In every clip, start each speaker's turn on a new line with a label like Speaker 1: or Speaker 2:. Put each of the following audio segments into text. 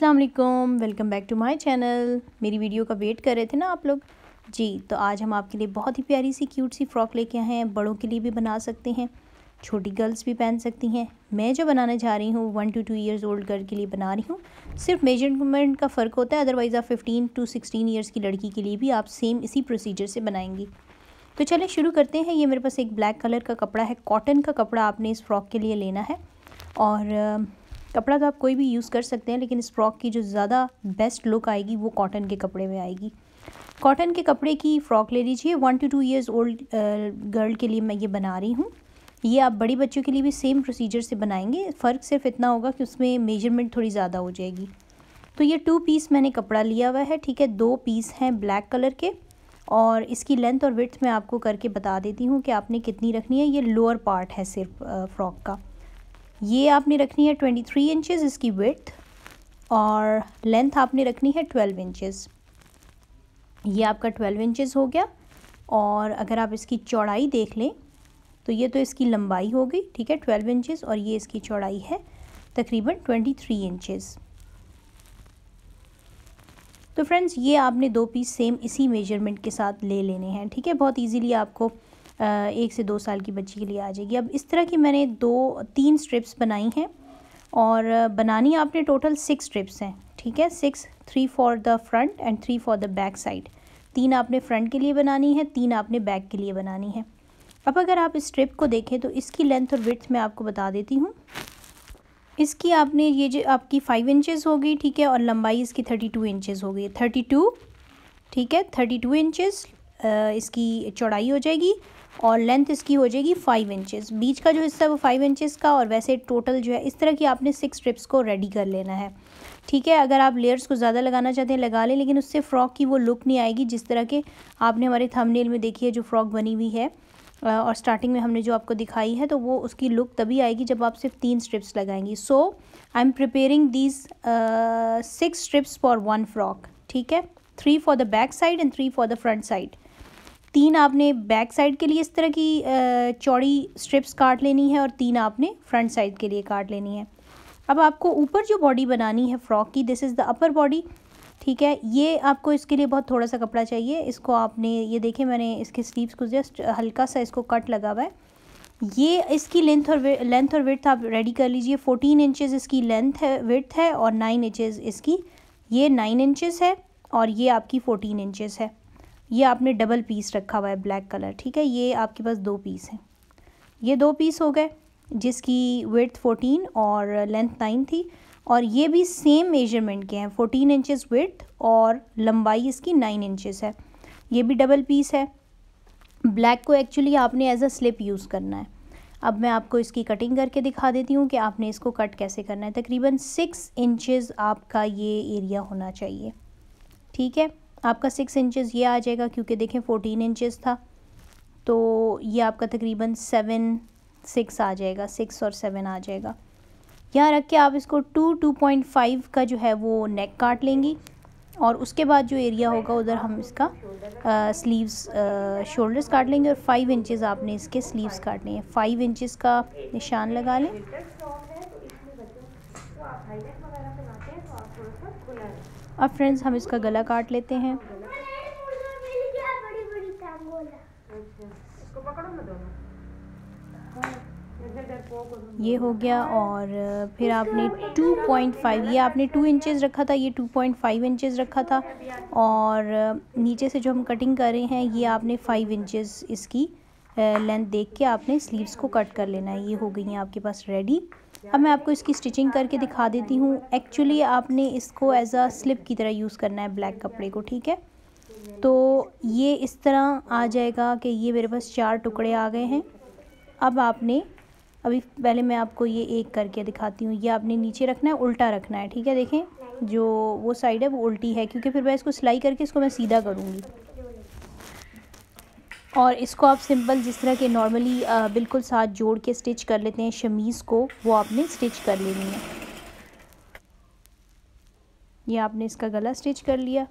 Speaker 1: अस्सलाम वालेकुम welcome back to my channel मेरी वीडियो का वेट कर रहे थे ना आप लोग जी तो आज हम आपके लिए बहुत ही प्यारी सी क्यूट सी फ़्रॉक लेके आए हैं बड़ों के लिए भी बना सकते हैं छोटी गर्ल्स भी पहन सकती हैं मैं जो बनाने जा रही हूँ one to two years old girl के लिए बना रही हूँ सिर्फ मेजरमेंट का फ़र्क होता है अदरवाइज़ आप फिफ्टीन टू सिक्सटीन ईयर्स की लड़की के लिए भी आप सेम इसी प्रोसीजर से बनाएंगी तो चले शुरू करते हैं ये मेरे पास एक ब्लैक कलर का कपड़ा है कॉटन का कपड़ा आपने इस फ्रॉक के लिए लेना है और कपड़ा तो आप कोई भी यूज़ कर सकते हैं लेकिन इस फ्रॉक की जो ज़्यादा बेस्ट लुक आएगी वो कॉटन के कपड़े में आएगी कॉटन के कपड़े की फ़्रॉक ले लीजिए one to two years old girl के लिए मैं ये बना रही हूँ ये आप बड़े बच्चों के लिए भी सेम प्रोसीजर से बनाएंगे फ़र्क सिर्फ इतना होगा कि उसमें मेजरमेंट थोड़ी ज़्यादा हो जाएगी तो ये टू पीस मैंने कपड़ा लिया हुआ है ठीक है दो पीस हैं ब्लैक कलर के और इसकी लेंथ और विथ मैं आपको करके बता देती हूँ कि आपने कितनी रखनी है ये लोअर पार्ट है सिर्फ फ़्रॉक uh, का ये आपने रखनी है ट्वेंटी थ्री इंचज़ इसकी विथ और लेंथ आपने रखनी है ट्वेल्व इंचज़ ये आपका ट्वेल्व इंचज़ हो गया और अगर आप इसकी चौड़ाई देख लें तो ये तो इसकी लंबाई हो गई ठीक है ट्वेल्व इंचज़ और ये इसकी चौड़ाई है तकरीबन ट्वेंटी थ्री इंचज़ तो फ्रेंड्स ये आपने दो पीस सेम इसी मेजरमेंट के साथ ले लेने हैं ठीक है बहुत इजीली आपको एक से दो साल की बच्ची के लिए आ जाएगी अब इस तरह की मैंने दो तीन स्ट्रिप्स बनाई हैं और बनानी आपने टोटल सिक्स स्ट्रिप्स हैं ठीक है six three for the front and three for the back side तीन आपने फ्रंट के लिए बनानी है तीन आपने बैक के लिए बनानी है अब अगर आप इस स्ट्रिप को देखें तो इसकी लेंथ और विथ मैं आपको बता देती हूँ इसकी आपने ये जो आपकी फाइव इंचेस होगी ठीक है और लंबाई इसकी थर्टी टू हो गई थर्टी टू ठीक है थर्टी टू इंचेस इसकी चौड़ाई हो जाएगी और लेंथ इसकी हो जाएगी फाइव इंचेस बीच का जो हिस्सा है वो फाइव इंचेस का और वैसे टोटल जो है इस तरह की आपने सिक्स स्ट्रिप्स को रेडी कर लेना है ठीक है अगर आप लेयर्स को ज़्यादा लगाना चाहते हैं लगा लें लेकिन उससे फ़्रॉक की वो लुक नहीं आएगी जिस तरह के आपने हमारे थमनेल में देखी है जो फ़्रॉक बनी हुई है और स्टार्टिंग में हमने जो आपको दिखाई है तो वो उसकी लुक तभी आएगी जब आप सिर्फ तीन स्ट्रिप्स लगाएंगी so I am preparing these six strips for one frock ठीक है three for the back side and three for the front side तीन आपने बैक साइड के लिए इस तरह की चौड़ी स्ट्रिप्स काट लेनी है और तीन आपने फ्रंट साइड के लिए काट लेनी है अब आपको ऊपर जो बॉडी बनानी है फ्रॉक की this is the upper body ठीक है ये आपको इसके लिए बहुत थोड़ा सा कपड़ा चाहिए इसको आपने ये देखे मैंने इसके स्लीव्स को जस्ट हल्का सा इसको कट लगा हुआ है ये इसकी लेंथ और लेंथ और विर्थ आप रेडी कर लीजिए फोर्टीन इंचज़ इसकी लेंथ है विर्थ है और नाइन इंचज़ इसकी ये नाइन इंचज़ है और ये आपकी फ़ोर्टीन इंचज़ है ये आपने डबल पीस रखा हुआ है ब्लैक कलर ठीक है ये आपके पास दो पीस हैं ये दो पीस हो गए जिसकी विर्थ फोर्टीन और लेंथ नाइन थी और ये भी सेम मेजरमेंट के हैं फोर्टीन इंचेस विर्थ और लंबाई इसकी नाइन इंचेस है ये भी डबल पीस है ब्लैक को एक्चुअली आपने एज अ स्लिप यूज़ करना है अब मैं आपको इसकी कटिंग करके दिखा देती हूँ कि आपने इसको कट कैसे करना है तकरीबन सिक्स इंचेस आपका ये एरिया होना चाहिए ठीक है आपका सिक्स इंचेस ये आ जाएगा क्योंकि देखें फोर्टीन इंचेस था तो ये आपका तकरीबन सेवन सिक्स आ जाएगा सिक्स और सेवन आ जाएगा यहाँ रख के आप इसको टू टू पॉइंट फाइव का जो है वो नेक काट लेंगी और उसके बाद जो एरिया होगा उधर हम इसका आ, स्लीव्स शोल्डर्स काट लेंगे और फाइव इंचेस आपने इसके स्लीव्स काटने हैं फाइव इंचेस का निशान लगा लें अब फ्रेंड्स हम इसका गला काट लेते हैं ये हो गया और फिर आपने 2.5 ये आपने 2 इंचेस रखा था ये 2.5 इंचेस रखा था और नीचे से जो हम कटिंग कर रहे हैं ये आपने 5 इंचेस इसकी लेंथ देख के आपने स्लीव्स को कट कर लेना है ये हो गई हैं आपके पास रेडी अब मैं आपको इसकी स्टिचिंग करके दिखा देती हूँ एक्चुअली आपने इसको एज आ स्लिप की तरह यूज़ करना है ब्लैक कपड़े को ठीक है तो ये इस तरह आ जाएगा कि ये मेरे पास चार टुकड़े आ गए हैं अब आपने अभी पहले मैं आपको ये एक करके दिखाती हूँ ये आपने नीचे रखना है उल्टा रखना है ठीक है देखें जो वो साइड है वो उल्टी है क्योंकि फिर मैं इसको सिलाई करके इसको मैं सीधा करूँगी और इसको आप सिंपल जिस तरह के नॉर्मली बिल्कुल साथ जोड़ के स्टिच कर लेते हैं शमीज़ को वो आपने स्टिच कर लेनी है ये आपने इसका गला स्टिच कर लिया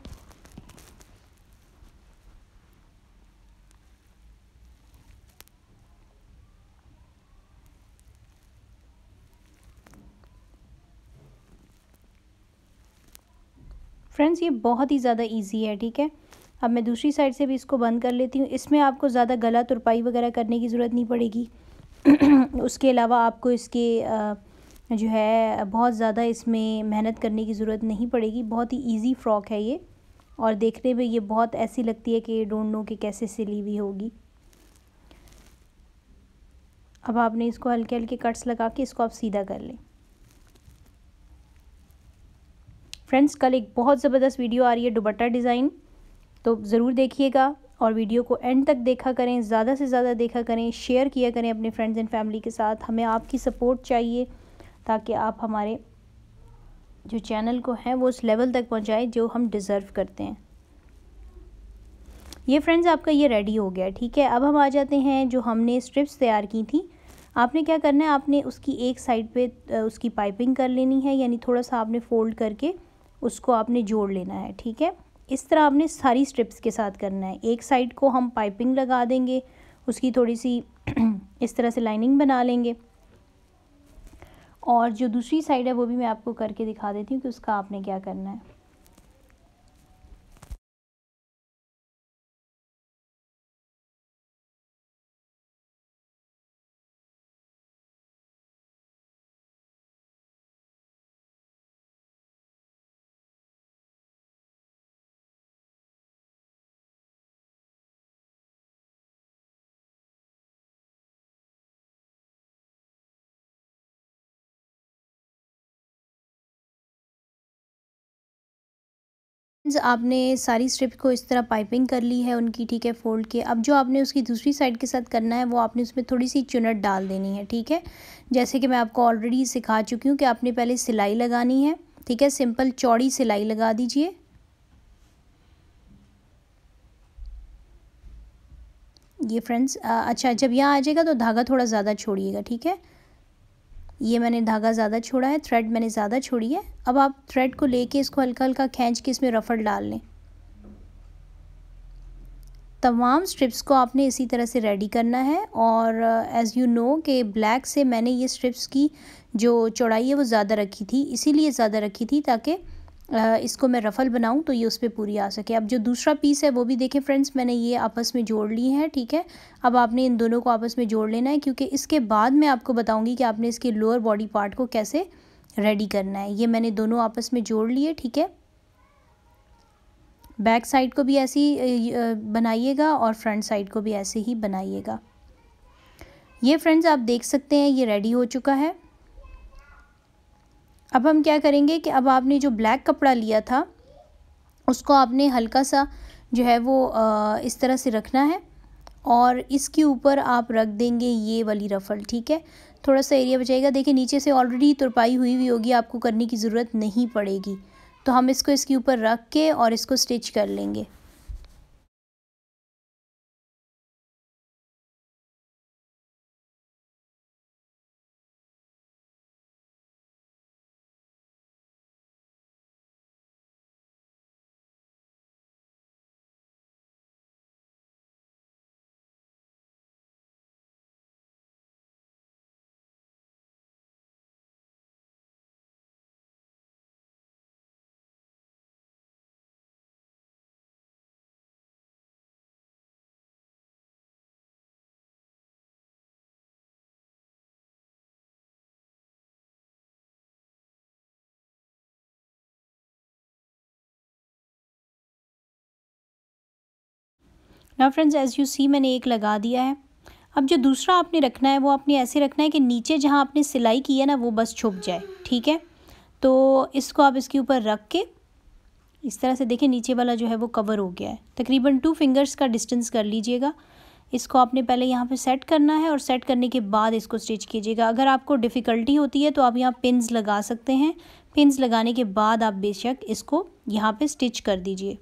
Speaker 1: फ्रेंड्स ये बहुत ही ज़्यादा इजी है ठीक है अब मैं दूसरी साइड से भी इसको बंद कर लेती हूँ इसमें आपको ज़्यादा गला तुरपाई वगैरह करने की ज़रूरत नहीं पड़ेगी उसके अलावा आपको इसके जो है बहुत ज़्यादा इसमें मेहनत करने की ज़रूरत नहीं पड़ेगी बहुत ही ईजी फ्रॉक है ये और देखने में ये बहुत ऐसी लगती है कि डोंट नो कि कैसे सिली हुई होगी अब आपने इसको हल्के हल्के कट्स लगा के इसको आप सीधा कर लें फ्रेंड्स कल एक बहुत ज़बरदस्त वीडियो आ रही है दुबट्टा डिज़ाइन तो ज़रूर देखिएगा और वीडियो को एंड तक देखा करें ज़्यादा से ज़्यादा देखा करें शेयर किया करें अपने फ्रेंड्स एंड फैमिली के साथ हमें आपकी सपोर्ट चाहिए ताकि आप हमारे जो चैनल को हैं वो उस लेवल तक पहुँचाएँ जो हम डिज़र्व करते हैं ये फ्रेंड्स आपका ये रेडी हो गया ठीक है अब हम आ जाते हैं जो हमने स्ट्रिप्स तैयार की थी आपने क्या करना है आपने उसकी एक साइड पे उसकी पाइपिंग कर लेनी है यानी थोड़ा सा आपने फ़ोल्ड करके उसको आपने जोड़ लेना है ठीक है इस तरह आपने सारी स्ट्रिप्स के साथ करना है एक साइड को हम पाइपिंग लगा देंगे उसकी थोड़ी सी इस तरह से लाइनिंग बना लेंगे और जो दूसरी साइड है वो भी मैं आपको करके दिखा देती हूँ कि उसका आपने क्या करना है आपने सारी स्ट्रिप को इस तरह पाइपिंग कर ली है उनकी ठीक है फोल्ड के अब जो आपने उसकी दूसरी साइड के साथ करना है वो आपने उसमें थोड़ी सी चुनट डाल देनी है ठीक है जैसे कि मैं आपको ऑलरेडी सिखा चुकी हूँ कि आपने पहले सिलाई लगानी है ठीक है सिंपल चौड़ी सिलाई लगा दीजिए ये फ्रेंड्स अच्छा जब यहाँ आ जाएगा तो धागा थोड़ा ज़्यादा छोड़िएगा ठीक है ये मैंने धागा ज़्यादा छोड़ा है थ्रेड मैंने ज़्यादा छोड़ी है अब आप थ्रेड को लेके इसको हल्का हल्का खींच के इसमें रफड़ डाल लें तमाम स्ट्रिप्स को आपने इसी तरह से रेडी करना है और एज़ यू नो कि ब्लैक से मैंने ये स्ट्रिप्स की जो चौड़ाई है वो ज़्यादा रखी थी इसीलिए ज़्यादा रखी थी ताकि इसको मैं रफ़ल बनाऊँ तो ये उस पर पूरी आ सके अब जो दूसरा पीस है वो भी देखें फ्रेंड्स मैंने ये आपस में जोड़ ली है ठीक है अब आपने इन दोनों को आपस में जोड़ लेना है क्योंकि इसके बाद मैं आपको बताऊँगी कि आपने इसके लोअर बॉडी पार्ट को कैसे रेडी करना है ये मैंने दोनों आपस में जोड़ लिए ठीक है बैक साइड को भी ऐसे ही बनाइएगा और फ्रंट साइड को भी ऐसे ही बनाइएगा ये फ्रेंड्स आप देख सकते हैं ये रेडी हो चुका है अब हम क्या करेंगे कि अब आपने जो ब्लैक कपड़ा लिया था उसको आपने हल्का सा जो है वो इस तरह से रखना है और इसके ऊपर आप रख देंगे ये वाली रफ़ल ठीक है थोड़ा सा एरिया बचेगा देखिए नीचे से ऑलरेडी तुरपाई हुई हुई होगी आपको करने की ज़रूरत नहीं पड़ेगी तो हम इसको इसके ऊपर रख के और इसको स्टिच कर लेंगे ना फ्रेंड्स एज यू सी मैंने एक लगा दिया है अब जो दूसरा आपने रखना है वो आपने ऐसे रखना है कि नीचे जहाँ आपने सिलाई की है ना वो बस छुप जाए ठीक है तो इसको आप इसके ऊपर रख के इस तरह से देखें नीचे वाला जो है वो कवर हो गया है तकरीबन टू फिंगर्स का डिस्टेंस कर लीजिएगा इसको आपने पहले यहाँ पे सेट करना है और सेट करने के बाद इसको स्टिच कीजिएगा अगर आपको डिफ़िकल्टी होती है तो आप यहाँ पिंस लगा सकते हैं पिंस लगाने के बाद आप बेशक इसको यहाँ पे स्टिच कर दीजिए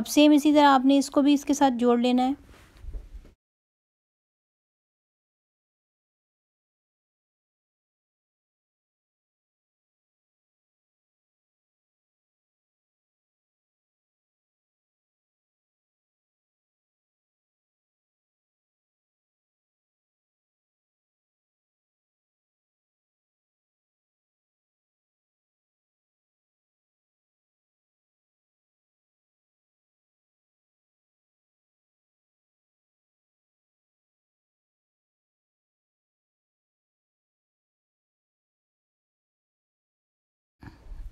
Speaker 1: अब सेम इसी तरह आपने इसको भी इसके साथ जोड़ लेना है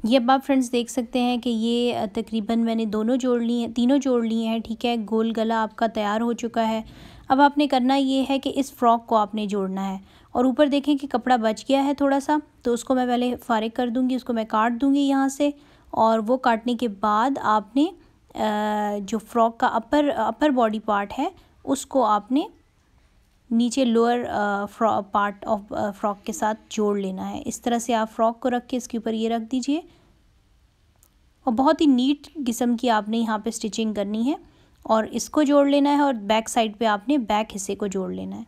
Speaker 1: ये अब आप फ्रेंड्स देख सकते हैं कि ये तकरीबन मैंने दोनों जोड़ ली हैं तीनों जोड़ लिए हैं ठीक है गोल गला आपका तैयार हो चुका है अब आपने करना ये है कि इस फ्रॉक को आपने जोड़ना है और ऊपर देखें कि कपड़ा बच गया है थोड़ा सा तो उसको मैं पहले फ़ारग कर दूँगी उसको मैं काट दूँगी यहाँ से और वो काटने के बाद आपने जो फ्रॉक का अपर अपर बॉडी पार्ट है उसको आपने नीचे लोअर पार्ट ऑफ फ्रॉक के साथ जोड़ लेना है इस तरह से आप फ्रॉक को रख के इसके ऊपर ये रख दीजिए और बहुत ही नीट किस्म की आपने यहाँ पे स्टिचिंग करनी है और इसको जोड़ लेना है और बैक साइड पे आपने बैक हिस्से को जोड़ लेना है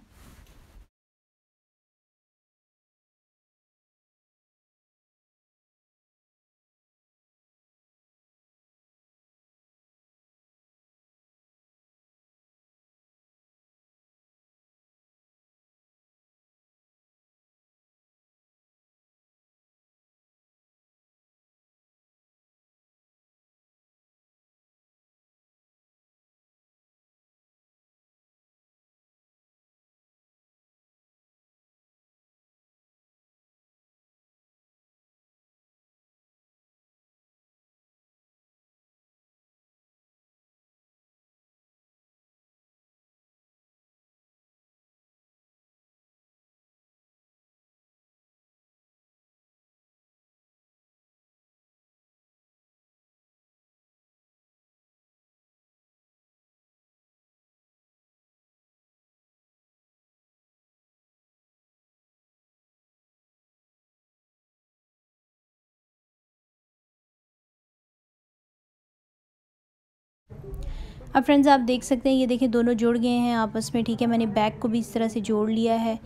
Speaker 1: अब फ्रेंड्स आप देख सकते हैं ये देखिए दोनों जुड़ गए हैं आपस में ठीक है मैंने बैक को भी इस तरह से जोड़ लिया है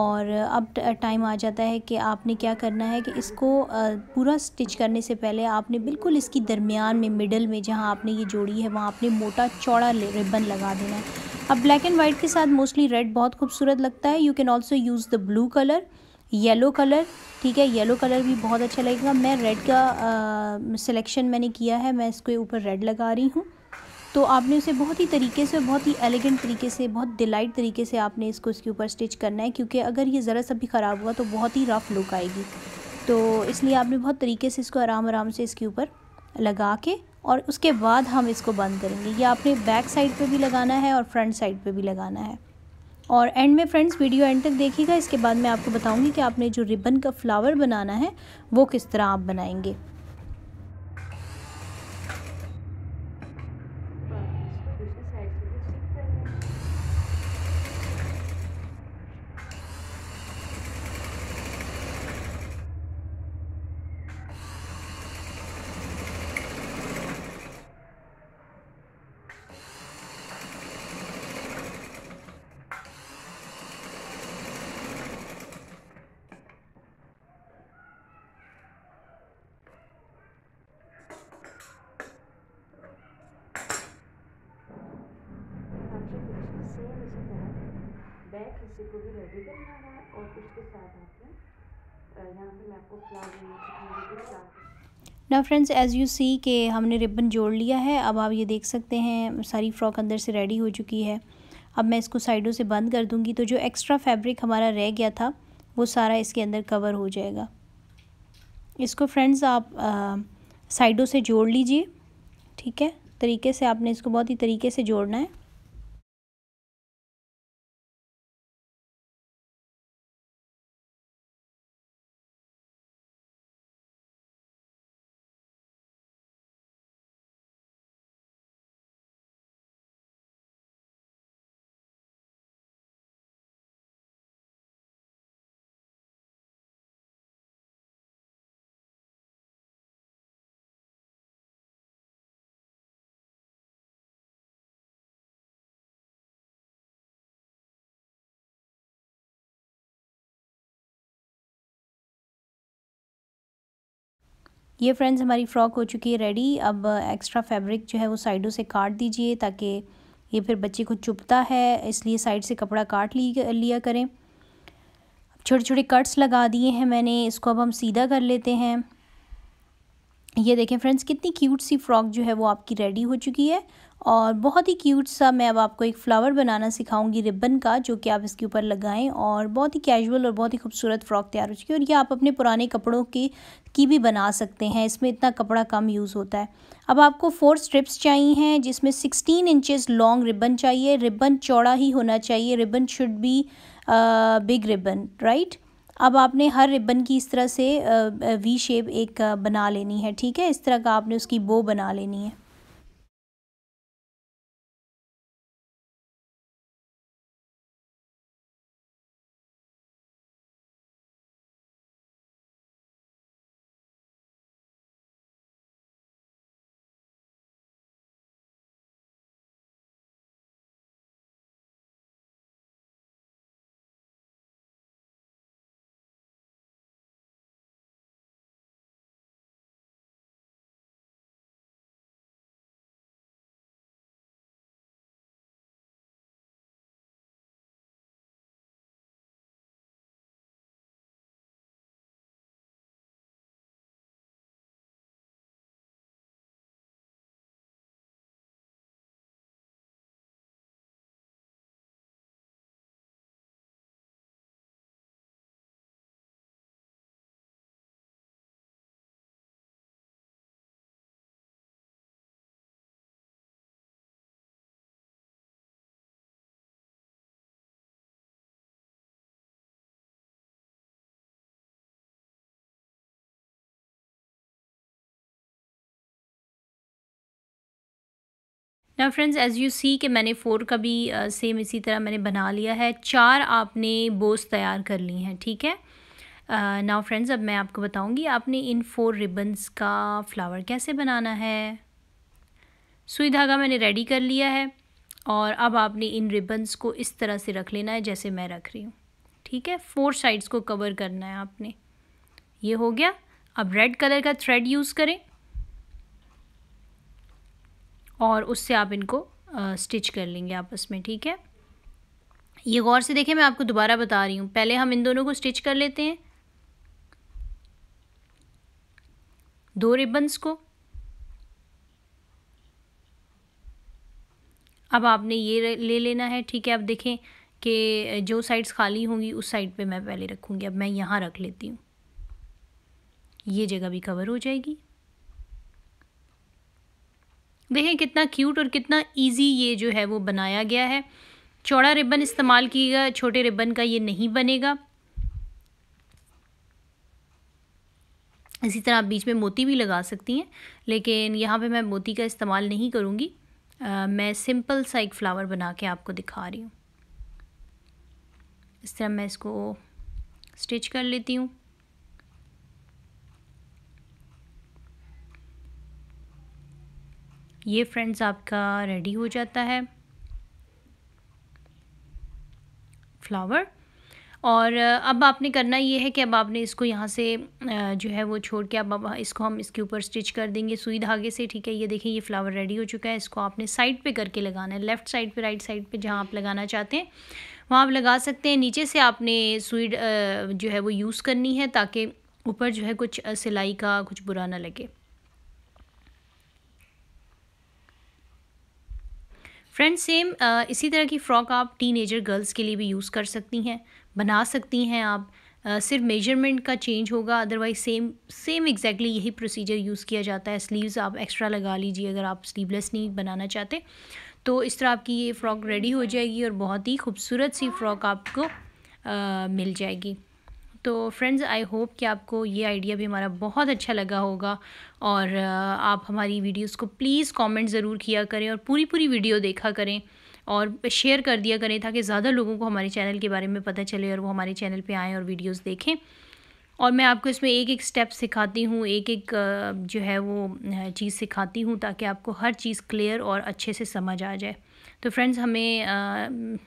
Speaker 1: और अब टाइम आ जाता है कि आपने क्या करना है कि इसको पूरा स्टिच करने से पहले आपने बिल्कुल इसकी दरमियान में मिडल में जहाँ आपने ये जोड़ी है वहाँ आपने मोटा चौड़ा रिबन लगा देना है अब ब्लैक एंड वाइट के साथ मोस्टली रेड बहुत खूबसूरत लगता है you can also use the blue colour yellow colour ठीक है येलो कलर भी बहुत अच्छा लगेगा मैं रेड का सिलेक्शन मैंने किया है मैं इसके ऊपर रेड लगा रही हूँ तो आपने उसे बहुत ही तरीके से बहुत ही एलिगेंट तरीके से बहुत डिलाइट तरीके से आपने इसको इसके ऊपर स्टिच करना है क्योंकि अगर ये ज़रा सा भी ख़राब हुआ तो बहुत ही रफ़ लुक आएगी तो इसलिए आपने बहुत तरीके से इसको आराम आराम से इसके ऊपर लगा के और उसके बाद हम इसको बंद करेंगे ये आपने बैक साइड पर भी लगाना है और फ्रंट साइड पर भी लगाना है और एंड में फ्रेंड्स वीडियो एंड तक देखिएगा इसके बाद मैं आपको बताऊंगी कि आपने जो रिबन का फ्लावर बनाना है वो किस तरह आप बनाएंगे बच्चे को भी रेडी करना है और उसके साथ आपने यहाँ पे मैं आपको फ्लावर ना फ्रेंड्स एज़ यू सी के हमने रिबन जोड़ लिया है अब आप ये देख सकते हैं सारी फ्रॉक अंदर से रेडी हो चुकी है अब मैं इसको साइडों से बंद कर दूंगी तो जो एक्स्ट्रा फैब्रिक हमारा रह गया था वो सारा इसके अंदर कवर हो जाएगा इसको फ्रेंड्स आप साइडों से जोड़ लीजिए ठीक है तरीके से आपने इसको बहुत ही तरीके से जोड़ना है ये फ्रेंड्स हमारी फ़्रॉक हो चुकी है रेडी अब एक्स्ट्रा uh, फैब्रिक जो है वो साइडों से काट दीजिए ताकि ये फिर बच्चे को चुपता है इसलिए साइड से कपड़ा काट ली लिया करें छोटे छोटे कट्स लगा दिए हैं मैंने इसको अब हम सीधा कर लेते हैं ये देखें फ्रेंड्स कितनी क्यूट सी फ्रॉक जो है वो आपकी रेडी हो चुकी है और बहुत ही क्यूट सा मैं अब आपको एक फ़्लावर बनाना सिखाऊंगी रिबन का जो कि आप इसके ऊपर लगाएं और बहुत ही कैजुअल और बहुत ही खूबसूरत फ़्रॉक तैयार हो चुकी है और ये आप अपने पुराने कपड़ों की की भी बना सकते हैं इसमें इतना कपड़ा कम यूज़ होता है अब आपको फोर स्ट्रिप्स चाहिए हैं जिसमें सिक्सटीन इंचज़ लॉन्ग रिबन चाहिए रिबन चौड़ा ही होना चाहिए ribbon should be big ribbon right अब आपने हर रिबन की इस तरह से वी शेप एक बना लेनी है ठीक है इस तरह का आपने उसकी बो बना लेनी है ना फ्रेंड्स एज यू सी कि मैंने फ़ोर का भी सेम uh, इसी तरह मैंने बना लिया है चार आपने बोस तैयार कर ली हैं ठीक है नाउ फ्रेंड्स अब मैं आपको बताऊंगी आपने इन फोर रिबन्स का फ्लावर कैसे बनाना है सुई धागा मैंने रेडी कर लिया है और अब आपने इन रिबन्स को इस तरह से रख लेना है जैसे मैं रख रही हूँ ठीक है फोर साइड्स को कवर करना है आपने ये हो गया अब रेड कलर का थ्रेड यूज़ करें और उससे आप इनको स्टिच कर लेंगे आपस में ठीक है ये गौर से देखें मैं आपको दोबारा बता रही हूँ पहले हम इन दोनों को स्टिच कर लेते हैं दो रिबन्स को अब आपने ये ले लेना है ठीक है अब देखें कि जो साइड्स खाली होंगी उस साइड पे मैं पहले रखूँगी अब मैं यहाँ रख लेती हूँ ये जगह भी कवर हो जाएगी देखें कितना क्यूट और कितना ईजी ये जो है वो बनाया गया है चौड़ा रिबन इस्तेमाल किएगा छोटे रिबन का ये नहीं बनेगा इसी तरह आप बीच में मोती भी लगा सकती हैं लेकिन यहाँ पे मैं मोती का इस्तेमाल नहीं करूँगी मैं सिंपल सा एक फ़्लावर बना के आपको दिखा रही हूँ इस तरह मैं इसको स्टिच कर लेती हूँ ये फ्रेंड्स आपका रेडी हो जाता है फ्लावर और अब आपने करना ये है कि अब आपने इसको यहाँ से जो है वो छोड़ के अब अब इसको हम इसके ऊपर स्टिच कर देंगे सुई धागे से ठीक है ये देखें ये फ्लावर रेडी हो चुका है इसको आपने साइड पे करके लगाना है लेफ़्ट साइड पे राइट साइड पे जहाँ आप लगाना चाहते हैं वहाँ आप लगा सकते हैं नीचे से आपने सुई जो है वो यूज़ करनी है ताकि ऊपर जो है कुछ सिलाई का कुछ बुरा ना लगे फ्रेंड्स सेम uh, इसी तरह की फ़्रॉक आप एजर गर्ल्स के लिए भी यूज़ कर सकती हैं बना सकती हैं आप आ, uh, सिर्फ मेजरमेंट का चेंज होगा अदरवाइज सेम सेम एग्जैक्टली यही प्रोसीजर यूज़ किया जाता है स्लीव्स आप एक्स्ट्रा लगा लीजिए अगर आप स्लीवलेस नहीं बनाना चाहते तो इस तरह आपकी ये फ़्रॉक रेडी हो जाएगी और बहुत ही खूबसूरत सी फ़्रॉक आपको आ, uh, मिल जाएगी तो फ्रेंड्स आई होप कि आपको ये आइडिया भी हमारा बहुत अच्छा लगा होगा और आप हमारी वीडियोस को प्लीज़ कमेंट ज़रूर किया करें और पूरी पूरी वीडियो देखा करें और शेयर कर दिया करें ताकि ज़्यादा लोगों को हमारे चैनल के बारे में पता चले और वो हमारे चैनल पे आएँ और वीडियोस देखें और मैं आपको इसमें एक एक स्टेप सिखाती हूँ एक एक जो है वो चीज़ सिखाती हूँ ताकि आपको हर चीज़ क्लियर और अच्छे से समझ आ जाए तो फ्रेंड्स हमें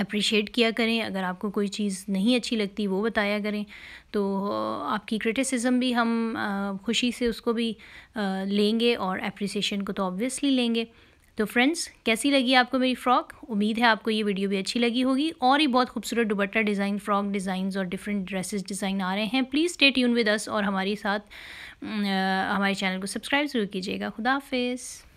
Speaker 1: अप्रिशिएट किया करें अगर आपको कोई चीज़ नहीं अच्छी लगती वो बताया करें तो आपकी क्रिटिसिज्म भी हम खुशी से उसको भी लेंगे और अप्रिसिएशन को तो ऑब्वियसली लेंगे तो फ्रेंड्स कैसी लगी आपको मेरी फ़्रॉक उम्मीद है आपको ये वीडियो भी अच्छी लगी होगी और ही बहुत खूबसूरत दुबट्टा डिज़ाइन फ़्रॉक डिज़ाइंस और डिफरेंट ड्रेसेस डिज़ाइन आ रहे हैं please stay tune with us और हमारे साथ हमारे चैनल को सब्सक्राइब ज़रूर कीजिएगा खुदाफिज़